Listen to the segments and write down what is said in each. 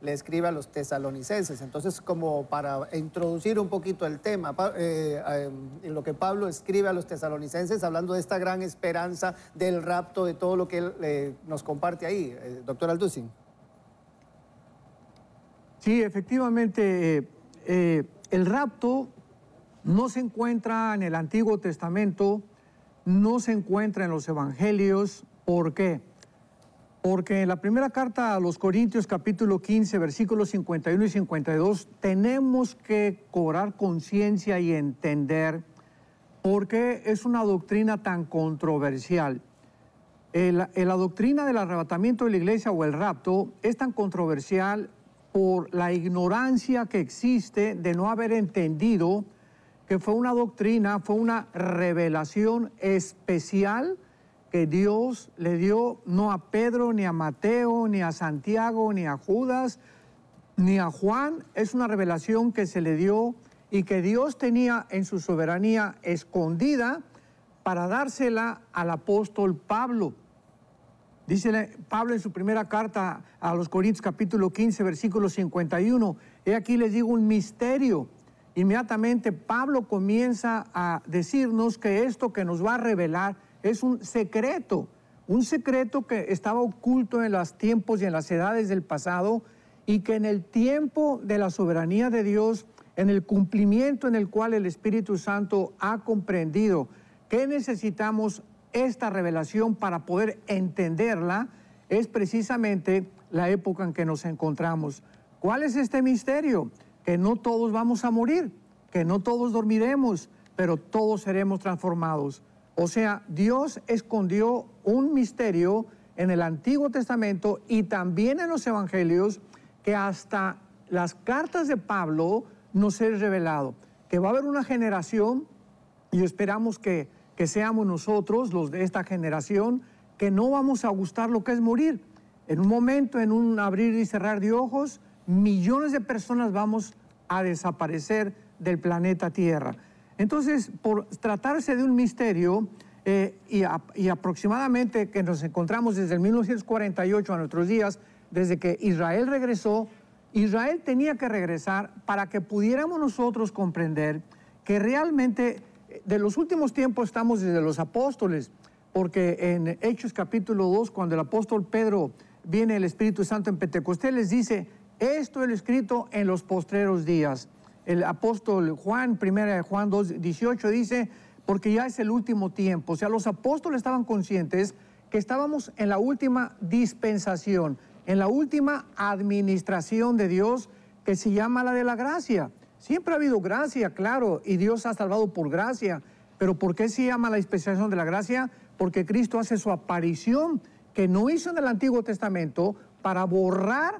le escribe a los tesalonicenses. Entonces, como para introducir un poquito el tema, eh, eh, en lo que Pablo escribe a los tesalonicenses, hablando de esta gran esperanza del rapto, de todo lo que él eh, nos comparte ahí, doctor Alducin. Sí, efectivamente, el rapto no se encuentra en el Antiguo Testamento, no se encuentra en los Evangelios. ¿Por qué? Porque en la primera carta a los Corintios capítulo 15 versículos 51 y 52 tenemos que cobrar conciencia y entender por qué es una doctrina tan controversial. la doctrina del arrebatamiento de la iglesia o el rapto es tan controversial por la ignorancia que existe de no haber entendido que fue una doctrina, fue una revelación especial que Dios le dio no a Pedro, ni a Mateo, ni a Santiago, ni a Judas, ni a Juan, es una revelación que se le dio y que Dios tenía en su soberanía escondida para dársela al apóstol Pablo. Dice Pablo en su primera carta a los Corintios capítulo 15 versículo 51, he aquí les digo un misterio. Inmediatamente Pablo comienza a decirnos que esto que nos va a revelar es un secreto, un secreto que estaba oculto en los tiempos y en las edades del pasado y que en el tiempo de la soberanía de Dios, en el cumplimiento en el cual el Espíritu Santo ha comprendido que necesitamos esta revelación para poder entenderla, es precisamente la época en que nos encontramos. ¿Cuál es este misterio? Que no todos vamos a morir, que no todos dormiremos, pero todos seremos transformados. O sea, Dios escondió un misterio en el Antiguo Testamento y también en los Evangelios que hasta las cartas de Pablo nos han revelado, que va a haber una generación y esperamos que, que seamos nosotros, los de esta generación, que no vamos a gustar lo que es morir. En un momento, en un abrir y cerrar de ojos, millones de personas vamos a desaparecer del planeta Tierra. Entonces, por tratarse de un misterio eh, y, aproximadamente que nos encontramos desde el 1948 a nuestros días, desde que Israel regresó, Israel tenía que regresar para que pudiéramos nosotros comprender que realmente eh, de los últimos tiempos estamos desde los apóstoles, porque en Hechos capítulo 2, cuando el apóstol Pedro viene el Espíritu Santo en Pentecostés, les dice, esto es lo escrito en los postreros días el apóstol Juan, 1 Juan 2, 18, dice, porque ya es el último tiempo. O sea, los apóstoles estaban conscientes que estábamos en la última dispensación, en la última administración de Dios que se llama la de la gracia. Siempre ha habido gracia, claro, y Dios ha salvado por gracia. Pero ¿por qué se llama la dispensación de la gracia? Porque Cristo hace su aparición que no hizo en el Antiguo Testamento para borrar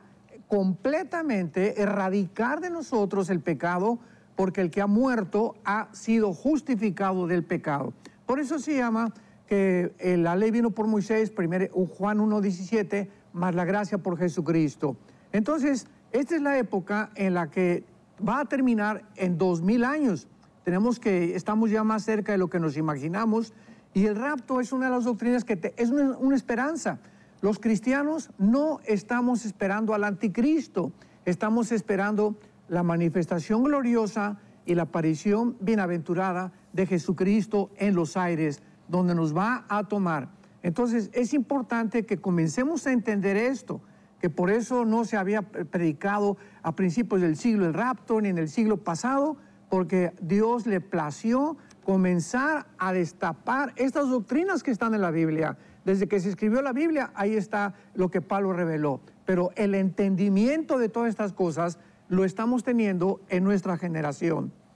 completamente, erradicar de nosotros el pecado, porque el que ha muerto ha sido justificado del pecado. Por eso se llama que eh, la ley vino por Moisés, primero, Juan 1.17, más la gracia por Jesucristo. Entonces, esta es la época en la que va a terminar en dos 2000 años. Tenemos que, estamos ya más cerca de lo que nos imaginamos y el rapto es una de las doctrinas que es una esperanza los cristianos no estamos esperando al anticristo, estamos esperando la manifestación gloriosa y la aparición bienaventurada de Jesucristo en los aires, donde nos va a tomar. Entonces es importante que comencemos a entender esto, que por eso no se había predicado a principios del siglo el rapto ni en el siglo pasado, porque Dios le plació comenzar a destapar estas doctrinas que están en la Biblia, desde que se escribió la Biblia, ahí está lo que Pablo reveló. Pero el entendimiento de todas estas cosas lo estamos teniendo en nuestra generación.